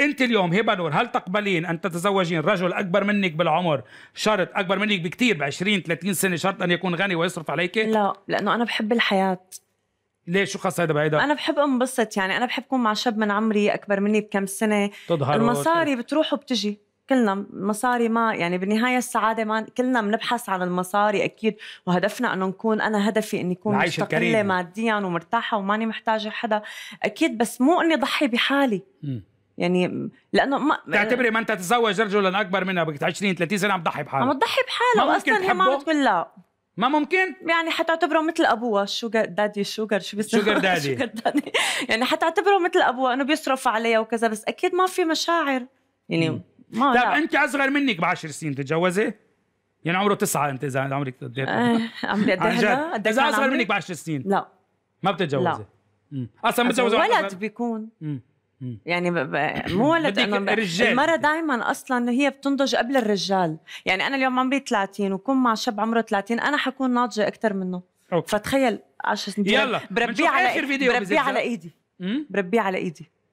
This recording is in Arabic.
انت اليوم هبه نور هل تقبلين ان تتزوجين رجل اكبر منك بالعمر شرط اكبر منك بكثير ب 20 30 سنه شرط ان يكون غني ويصرف عليك لا لانه انا بحب الحياه ليه شو خاص هذا بهيدا؟ انا بحب انبسط يعني انا بحب اكون مع شاب من عمري اكبر مني بكم سنه تظهر المصاري وكي. بتروح وبتجي كلنا المصاري ما يعني بالنهايه السعاده ما كلنا بنبحث عن المصاري اكيد وهدفنا انه نكون انا هدفي اني اكون مستقله ماديا ومرتاحه وماني محتاجه حدا اكيد بس مو اني ضحي بحالي م. يعني لانه ما تعتبري انت تتزوج رجلا اكبر منها ب 20 30 سنه عم تضحي بحالها عم تضحي بحالها اصلا هي ما بتقول لا ما ممكن يعني حتعتبره مثل ابوها شوجر دادي شوجر شو بيصير شوجر دادي شوجر دادي يعني حتعتبره مثل ابوها انه بيصرف عليها وكذا بس اكيد ما في مشاعر يعني م. ما طيب انت اصغر منك ب 10 سنين تتجوزي؟ يعني عمره تسعة انت اذا عمرك قد آه، ايه عمري قد ايه اذا اصغر منك ب 10 سنين لا ما بتتجوزي لا اصلا بتتجوزي ولد بيكون مم. يعني مو لانه المراه دائما اصلا هي بتنضج قبل الرجال يعني انا اليوم عمري 30 وكون مع شاب عمره 30 انا حكون ناضجه اكثر منه أوكي. فتخيل 10 سنين يلا بربيه على بربيه على ايدي بربيه على ايدي